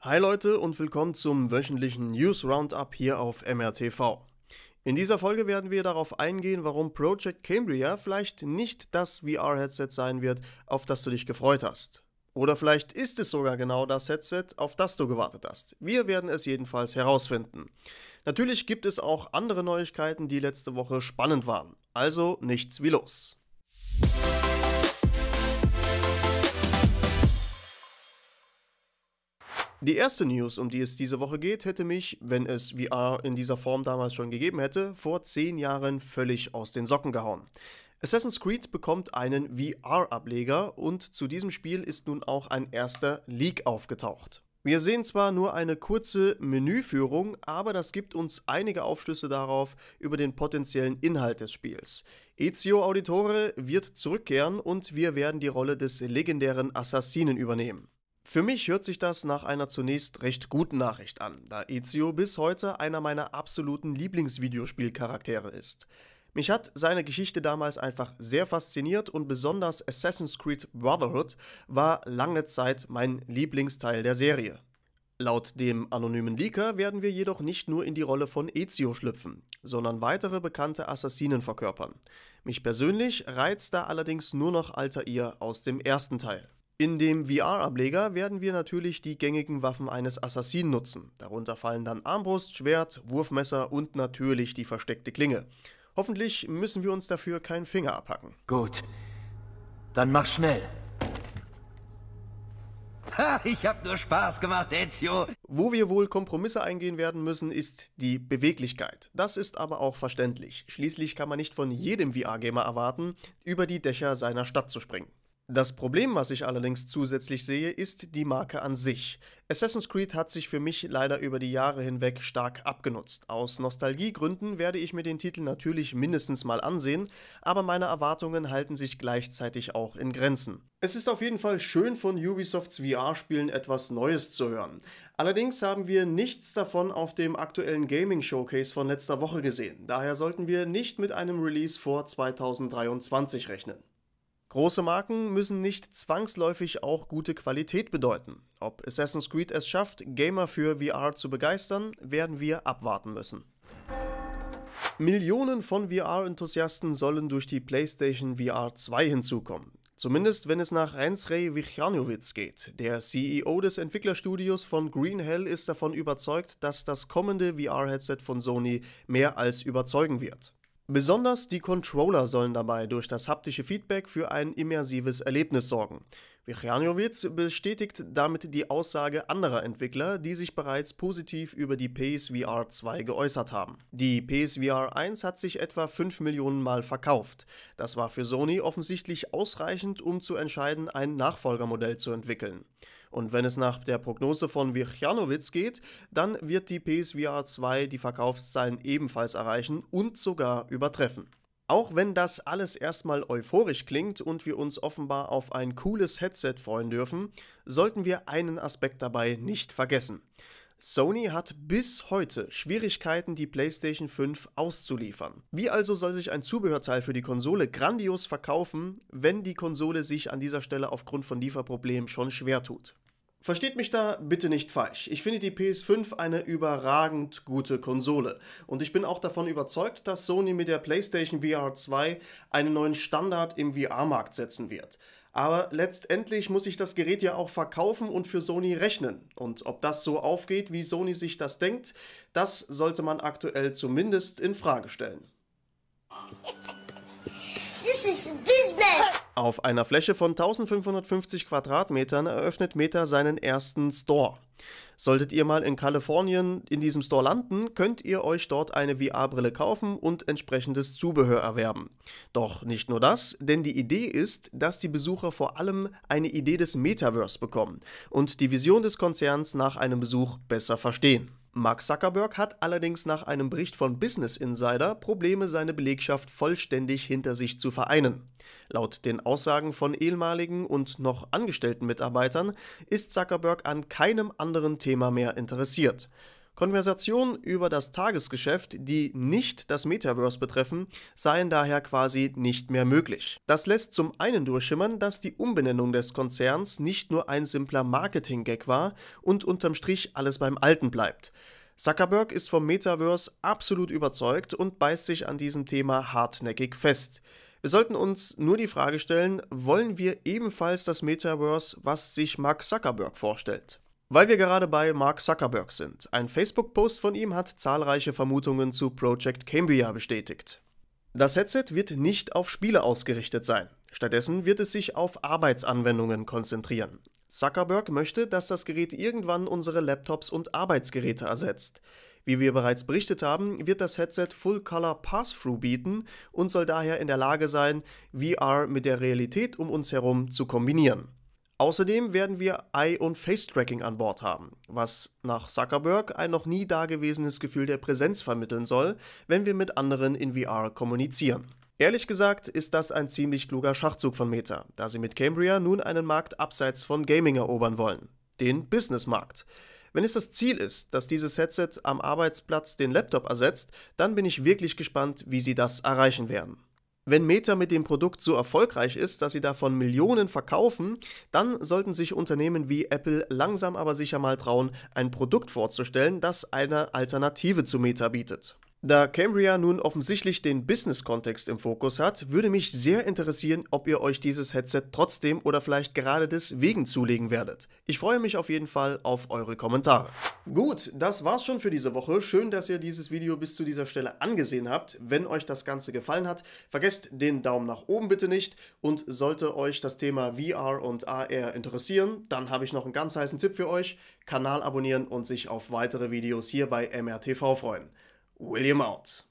Hi Leute und willkommen zum wöchentlichen News Roundup hier auf MRTV. In dieser Folge werden wir darauf eingehen, warum Project Cambria vielleicht nicht das VR-Headset sein wird, auf das du dich gefreut hast. Oder vielleicht ist es sogar genau das Headset, auf das du gewartet hast. Wir werden es jedenfalls herausfinden. Natürlich gibt es auch andere Neuigkeiten, die letzte Woche spannend waren. Also nichts wie los. Die erste News, um die es diese Woche geht, hätte mich, wenn es VR in dieser Form damals schon gegeben hätte, vor zehn Jahren völlig aus den Socken gehauen. Assassin's Creed bekommt einen VR-Ableger und zu diesem Spiel ist nun auch ein erster Leak aufgetaucht. Wir sehen zwar nur eine kurze Menüführung, aber das gibt uns einige Aufschlüsse darauf über den potenziellen Inhalt des Spiels. Ezio Auditore wird zurückkehren und wir werden die Rolle des legendären Assassinen übernehmen. Für mich hört sich das nach einer zunächst recht guten Nachricht an, da Ezio bis heute einer meiner absoluten Lieblingsvideospielcharaktere ist. Mich hat seine Geschichte damals einfach sehr fasziniert und besonders Assassin's Creed Brotherhood war lange Zeit mein Lieblingsteil der Serie. Laut dem anonymen Leaker werden wir jedoch nicht nur in die Rolle von Ezio schlüpfen, sondern weitere bekannte Assassinen verkörpern. Mich persönlich reizt da allerdings nur noch Alter Ihr aus dem ersten Teil. In dem VR-Ableger werden wir natürlich die gängigen Waffen eines Assassinen nutzen. Darunter fallen dann Armbrust, Schwert, Wurfmesser und natürlich die versteckte Klinge. Hoffentlich müssen wir uns dafür keinen Finger abhacken. Gut. Dann mach schnell. Ha, ich hab nur Spaß gemacht, Ezio. Wo wir wohl Kompromisse eingehen werden müssen, ist die Beweglichkeit. Das ist aber auch verständlich. Schließlich kann man nicht von jedem VR-Gamer erwarten, über die Dächer seiner Stadt zu springen. Das Problem, was ich allerdings zusätzlich sehe, ist die Marke an sich. Assassin's Creed hat sich für mich leider über die Jahre hinweg stark abgenutzt. Aus Nostalgiegründen werde ich mir den Titel natürlich mindestens mal ansehen, aber meine Erwartungen halten sich gleichzeitig auch in Grenzen. Es ist auf jeden Fall schön von Ubisofts VR-Spielen etwas Neues zu hören. Allerdings haben wir nichts davon auf dem aktuellen Gaming Showcase von letzter Woche gesehen, daher sollten wir nicht mit einem Release vor 2023 rechnen. Große Marken müssen nicht zwangsläufig auch gute Qualität bedeuten. Ob Assassin's Creed es schafft, Gamer für VR zu begeistern, werden wir abwarten müssen. Millionen von VR-Enthusiasten sollen durch die PlayStation VR 2 hinzukommen. Zumindest wenn es nach Rensrei Vichranovic geht. Der CEO des Entwicklerstudios von Green Hell ist davon überzeugt, dass das kommende VR-Headset von Sony mehr als überzeugen wird. Besonders die Controller sollen dabei durch das haptische Feedback für ein immersives Erlebnis sorgen. Vichrjanowitz bestätigt damit die Aussage anderer Entwickler, die sich bereits positiv über die PSVR 2 geäußert haben. Die PSVR 1 hat sich etwa 5 Millionen Mal verkauft. Das war für Sony offensichtlich ausreichend, um zu entscheiden, ein Nachfolgermodell zu entwickeln. Und wenn es nach der Prognose von Virchanowitz geht, dann wird die PSVR 2 die Verkaufszahlen ebenfalls erreichen und sogar übertreffen. Auch wenn das alles erstmal euphorisch klingt und wir uns offenbar auf ein cooles Headset freuen dürfen, sollten wir einen Aspekt dabei nicht vergessen. Sony hat bis heute Schwierigkeiten, die PlayStation 5 auszuliefern. Wie also soll sich ein Zubehörteil für die Konsole grandios verkaufen, wenn die Konsole sich an dieser Stelle aufgrund von Lieferproblemen schon schwer tut? Versteht mich da bitte nicht falsch. Ich finde die PS5 eine überragend gute Konsole. Und ich bin auch davon überzeugt, dass Sony mit der PlayStation VR 2 einen neuen Standard im VR-Markt setzen wird. Aber letztendlich muss ich das Gerät ja auch verkaufen und für Sony rechnen. Und ob das so aufgeht, wie Sony sich das denkt, das sollte man aktuell zumindest in Frage stellen. This is big. Auf einer Fläche von 1550 Quadratmetern eröffnet Meta seinen ersten Store. Solltet ihr mal in Kalifornien in diesem Store landen, könnt ihr euch dort eine VR-Brille kaufen und entsprechendes Zubehör erwerben. Doch nicht nur das, denn die Idee ist, dass die Besucher vor allem eine Idee des Metaverse bekommen und die Vision des Konzerns nach einem Besuch besser verstehen. Mark Zuckerberg hat allerdings nach einem Bericht von Business Insider Probleme, seine Belegschaft vollständig hinter sich zu vereinen. Laut den Aussagen von ehemaligen und noch angestellten Mitarbeitern ist Zuckerberg an keinem anderen Thema mehr interessiert. Konversationen über das Tagesgeschäft, die nicht das Metaverse betreffen, seien daher quasi nicht mehr möglich. Das lässt zum einen durchschimmern, dass die Umbenennung des Konzerns nicht nur ein simpler Marketing-Gag war und unterm Strich alles beim Alten bleibt. Zuckerberg ist vom Metaverse absolut überzeugt und beißt sich an diesem Thema hartnäckig fest. Wir sollten uns nur die Frage stellen, wollen wir ebenfalls das Metaverse, was sich Mark Zuckerberg vorstellt? Weil wir gerade bei Mark Zuckerberg sind. Ein Facebook-Post von ihm hat zahlreiche Vermutungen zu Project Cambria bestätigt. Das Headset wird nicht auf Spiele ausgerichtet sein. Stattdessen wird es sich auf Arbeitsanwendungen konzentrieren. Zuckerberg möchte, dass das Gerät irgendwann unsere Laptops und Arbeitsgeräte ersetzt. Wie wir bereits berichtet haben, wird das Headset Full Color Pass-Through bieten und soll daher in der Lage sein, VR mit der Realität um uns herum zu kombinieren. Außerdem werden wir Eye- und Face-Tracking an Bord haben, was nach Zuckerberg ein noch nie dagewesenes Gefühl der Präsenz vermitteln soll, wenn wir mit anderen in VR kommunizieren. Ehrlich gesagt ist das ein ziemlich kluger Schachzug von Meta, da sie mit Cambria nun einen Markt abseits von Gaming erobern wollen, den Businessmarkt. Wenn es das Ziel ist, dass dieses Headset am Arbeitsplatz den Laptop ersetzt, dann bin ich wirklich gespannt, wie sie das erreichen werden. Wenn Meta mit dem Produkt so erfolgreich ist, dass sie davon Millionen verkaufen, dann sollten sich Unternehmen wie Apple langsam aber sicher mal trauen, ein Produkt vorzustellen, das eine Alternative zu Meta bietet. Da Cambria nun offensichtlich den Business-Kontext im Fokus hat, würde mich sehr interessieren, ob ihr euch dieses Headset trotzdem oder vielleicht gerade deswegen zulegen werdet. Ich freue mich auf jeden Fall auf eure Kommentare. Gut, das war's schon für diese Woche. Schön, dass ihr dieses Video bis zu dieser Stelle angesehen habt. Wenn euch das Ganze gefallen hat, vergesst den Daumen nach oben bitte nicht. Und sollte euch das Thema VR und AR interessieren, dann habe ich noch einen ganz heißen Tipp für euch. Kanal abonnieren und sich auf weitere Videos hier bei MRTV freuen. William Alt.